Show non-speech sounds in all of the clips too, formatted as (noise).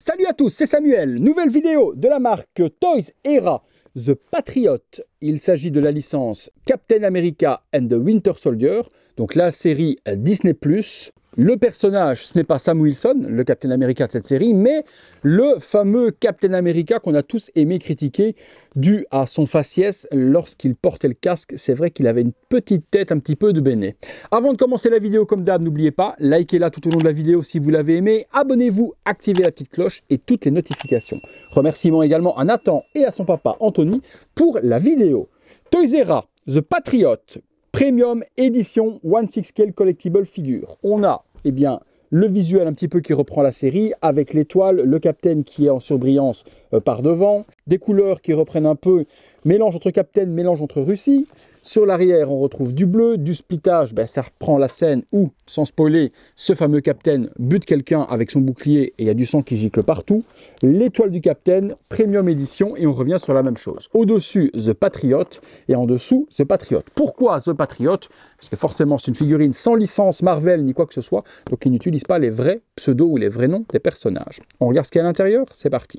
Salut à tous, c'est Samuel. Nouvelle vidéo de la marque Toys Era The Patriot. Il s'agit de la licence Captain America and the Winter Soldier, donc la série Disney ⁇ le personnage, ce n'est pas Sam Wilson, le Captain America de cette série, mais le fameux Captain America qu'on a tous aimé critiquer, dû à son faciès lorsqu'il portait le casque. C'est vrai qu'il avait une petite tête un petit peu de béné. Avant de commencer la vidéo, comme d'hab, n'oubliez pas, likez-la tout au long de la vidéo si vous l'avez aimé, abonnez-vous, activez la petite cloche et toutes les notifications. Remerciement également à Nathan et à son papa Anthony pour la vidéo. Toysera, The Patriot, Premium Edition Six Scale Collectible Figure. On a, eh bien, le visuel un petit peu qui reprend la série, avec l'étoile, le Captain qui est en surbrillance euh, par devant, des couleurs qui reprennent un peu, mélange entre Captain, mélange entre Russie, sur l'arrière, on retrouve du bleu, du splitage, ben, ça reprend la scène où, sans spoiler, ce fameux capitaine bute quelqu'un avec son bouclier et il y a du sang qui gicle partout. L'étoile du capitaine, premium édition, et on revient sur la même chose. Au-dessus, The Patriot, et en dessous, The Patriot. Pourquoi The Patriot Parce que forcément, c'est une figurine sans licence Marvel ni quoi que ce soit, donc il n'utilise pas les vrais pseudos ou les vrais noms des personnages. On regarde ce qu'il y a à l'intérieur, c'est parti.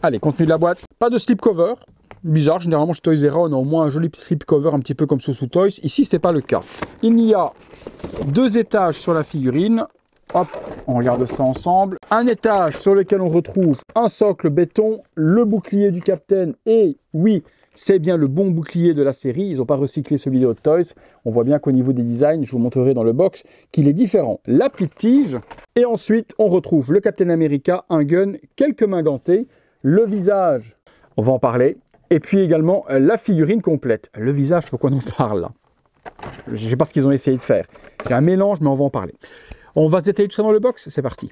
Allez, contenu de la boîte. Pas de slip cover. Bizarre, généralement chez Toys R on a au moins un joli slip cover un petit peu comme sous Toys. Ici, ce n'est pas le cas. Il y a deux étages sur la figurine. Hop, on regarde ça ensemble. Un étage sur lequel on retrouve un socle béton, le bouclier du Captain, et oui, c'est bien le bon bouclier de la série. Ils n'ont pas recyclé celui de de Toys. On voit bien qu'au niveau des designs, je vous montrerai dans le box, qu'il est différent. La petite tige. Et ensuite, on retrouve le Captain America, un gun, quelques mains gantées le visage, on va en parler, et puis également euh, la figurine complète. Le visage, faut qu'on en (laughs) parle Je ne sais pas ce qu'ils ont essayé de faire. C'est un mélange, mais on va en parler. On va se détailler tout ça dans le box, c'est parti.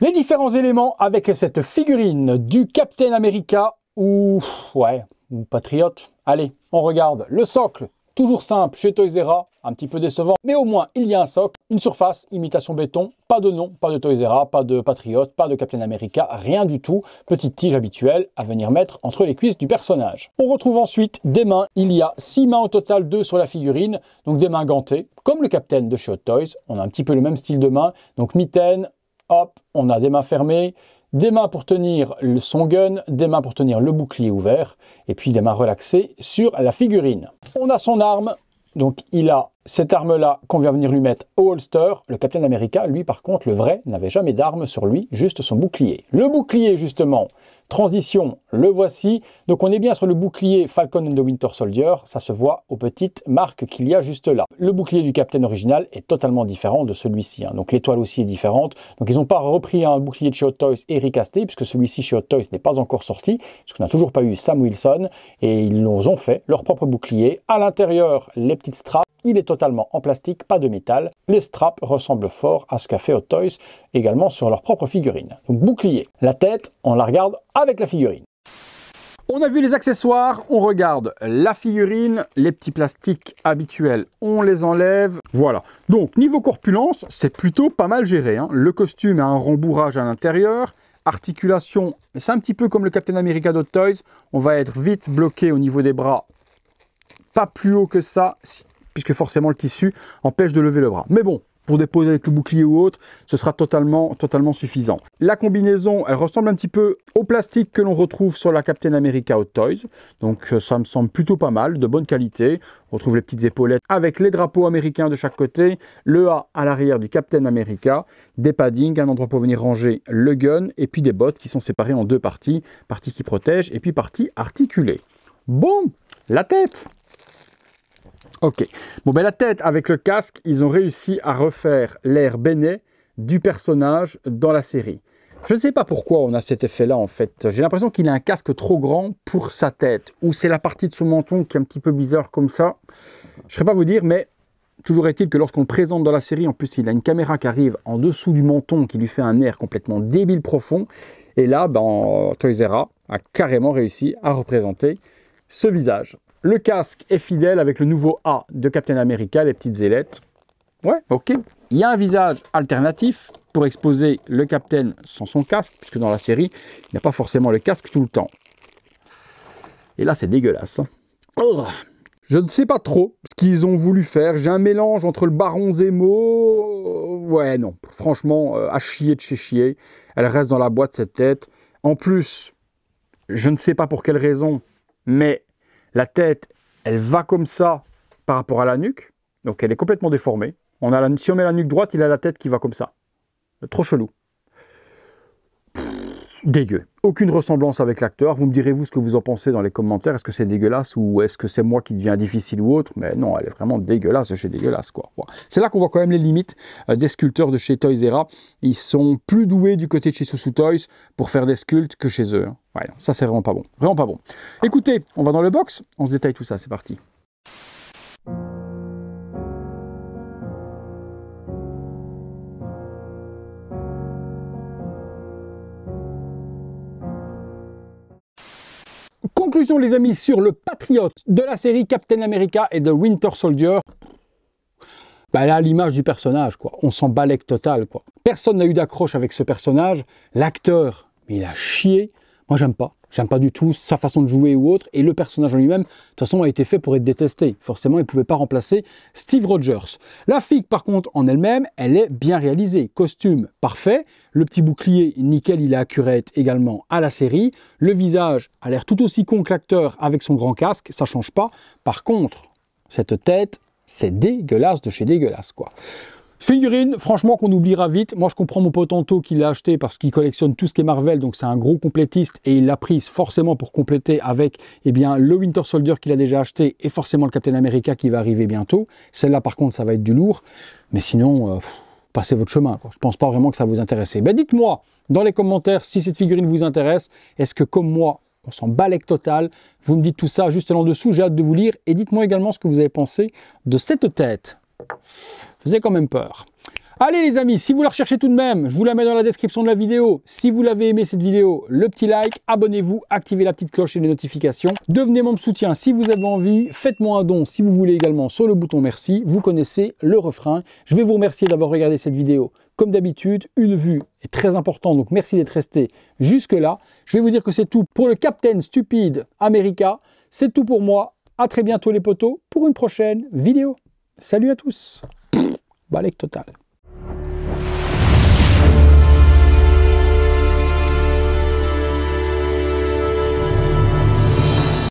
Les différents éléments avec cette figurine du Captain America ou ouais, ou Patriote. Allez, on regarde le socle, toujours simple chez Toys un petit peu décevant, mais au moins il y a un socle, une surface, imitation béton, pas de nom, pas de Toys R pas de Patriot, pas de Captain America, rien du tout. Petite tige habituelle à venir mettre entre les cuisses du personnage. On retrouve ensuite des mains. Il y a six mains au total, deux sur la figurine, donc des mains gantées, comme le Captain de chez Hot Toys. On a un petit peu le même style de main, donc mitaine, hop, on a des mains fermées, des mains pour tenir son gun, des mains pour tenir le bouclier ouvert, et puis des mains relaxées sur la figurine. On a son arme, donc il a cette arme-là qu'on vient venir lui mettre au holster, le Captain America, lui par contre, le vrai, n'avait jamais d'arme sur lui, juste son bouclier. Le bouclier justement, transition, le voici. Donc on est bien sur le bouclier Falcon and the Winter Soldier, ça se voit aux petites marques qu'il y a juste là. Le bouclier du Captain original est totalement différent de celui-ci, hein. donc l'étoile aussi est différente. Donc ils n'ont pas repris un bouclier de chez Hot Toys et recasté, puisque celui-ci chez Hot Toys n'est pas encore sorti, puisqu'on n'a toujours pas eu Sam Wilson, et ils ont fait leur propre bouclier. À l'intérieur, les petites straps, il est totalement en plastique, pas de métal. Les straps ressemblent fort à ce qu'a fait Hot Toys également sur leur propre figurine. Donc bouclier. La tête, on la regarde avec la figurine. On a vu les accessoires, on regarde la figurine, les petits plastiques habituels, on les enlève. Voilà. Donc, niveau corpulence, c'est plutôt pas mal géré. Hein. Le costume a un rembourrage à l'intérieur, articulation, c'est un petit peu comme le Captain America d'Hot Toys. On va être vite bloqué au niveau des bras, pas plus haut que ça, puisque forcément le tissu empêche de lever le bras. Mais bon, pour déposer avec le bouclier ou autre, ce sera totalement, totalement suffisant. La combinaison, elle ressemble un petit peu au plastique que l'on retrouve sur la Captain America Hot Toys. Donc euh, ça me semble plutôt pas mal, de bonne qualité. On retrouve les petites épaulettes avec les drapeaux américains de chaque côté, le A à l'arrière du Captain America, des paddings, un endroit pour venir ranger le gun, et puis des bottes qui sont séparées en deux parties, partie qui protège et puis partie articulée. Bon, la tête Ok. Bon, ben la tête avec le casque, ils ont réussi à refaire l'air béné du personnage dans la série. Je ne sais pas pourquoi on a cet effet-là en fait. J'ai l'impression qu'il a un casque trop grand pour sa tête, ou c'est la partie de son menton qui est un petit peu bizarre comme ça. Je ne saurais pas vous dire, mais toujours est-il que lorsqu'on le présente dans la série, en plus il a une caméra qui arrive en dessous du menton qui lui fait un air complètement débile profond. Et là, ben, Toys a carrément réussi à représenter ce visage. Le casque est fidèle avec le nouveau A de Captain America, les petites ailettes. Ouais, ok. Il y a un visage alternatif pour exposer le Captain sans son casque, puisque dans la série, il n'a pas forcément le casque tout le temps. Et là, c'est dégueulasse. Hein. je ne sais pas trop ce qu'ils ont voulu faire. J'ai un mélange entre le Baron Zemo. Ouais, non. Franchement, euh, à chier de chez chier. Elle reste dans la boîte, cette tête. En plus, je ne sais pas pour quelle raison, mais la tête, elle va comme ça par rapport à la nuque. Donc elle est complètement déformée. On a la, si on met la nuque droite, il a la tête qui va comme ça. Trop chelou aucune ressemblance avec l'acteur. Vous me direz vous ce que vous en pensez dans les commentaires. Est-ce que c'est dégueulasse ou est-ce que c'est moi qui deviens difficile ou autre Mais non, elle est vraiment dégueulasse chez dégueulasse quoi. C'est là qu'on voit quand même les limites euh, des sculpteurs de chez Toys Era. Ils sont plus doués du côté de chez Susu Toys pour faire des sculptes que chez eux. Hein. ça c'est vraiment pas bon, vraiment pas bon. Écoutez, on va dans le box, on se détaille tout ça, c'est parti. Conclusion les amis sur le Patriote de la série Captain America et de Winter Soldier. Bah là, l'image du personnage, quoi. On s'en balèque total, quoi. Personne n'a eu d'accroche avec ce personnage. L'acteur, il a chié. Moi, j'aime pas. J'aime pas du tout sa façon de jouer ou autre. Et le personnage en lui-même, de toute façon, a été fait pour être détesté. Forcément, il ne pouvait pas remplacer Steve Rogers. La figue, par contre, en elle-même, elle est bien réalisée. Costume parfait. Le petit bouclier, nickel, il est accurate également à la série. Le visage a l'air tout aussi con que l'acteur avec son grand casque. Ça change pas. Par contre, cette tête, c'est dégueulasse de chez dégueulasse, quoi figurine franchement, qu'on oubliera vite. Moi, je comprends mon potento qui l'a acheté parce qu'il collectionne tout ce qui est Marvel, donc c'est un gros complétiste et il l'a prise forcément pour compléter avec eh bien, le Winter Soldier qu'il a déjà acheté et forcément le Captain America qui va arriver bientôt. Celle-là, par contre, ça va être du lourd. Mais sinon, euh, passez votre chemin. Je Je pense pas vraiment que ça vous intéresse. Ben, dites-moi dans les commentaires si cette figurine vous intéresse. Est-ce que, comme moi, on s'en balèque total Vous me dites tout ça juste en dessous. J'ai hâte de vous lire et dites-moi également ce que vous avez pensé de cette tête. J'ai quand même peur. Allez les amis, si vous la recherchez tout de même, je vous la mets dans la description de la vidéo. Si vous l'avez aimé cette vidéo, le petit like, abonnez-vous, activez la petite cloche et les notifications. Devenez membre soutien si vous avez envie, faites-moi un don si vous voulez également sur le bouton merci. Vous connaissez le refrain. Je vais vous remercier d'avoir regardé cette vidéo. Comme d'habitude, une vue est très importante, donc merci d'être resté jusque-là. Je vais vous dire que c'est tout pour le Captain Stupide America. C'est tout pour moi. À très bientôt les potos pour une prochaine vidéo. Salut à tous vale total.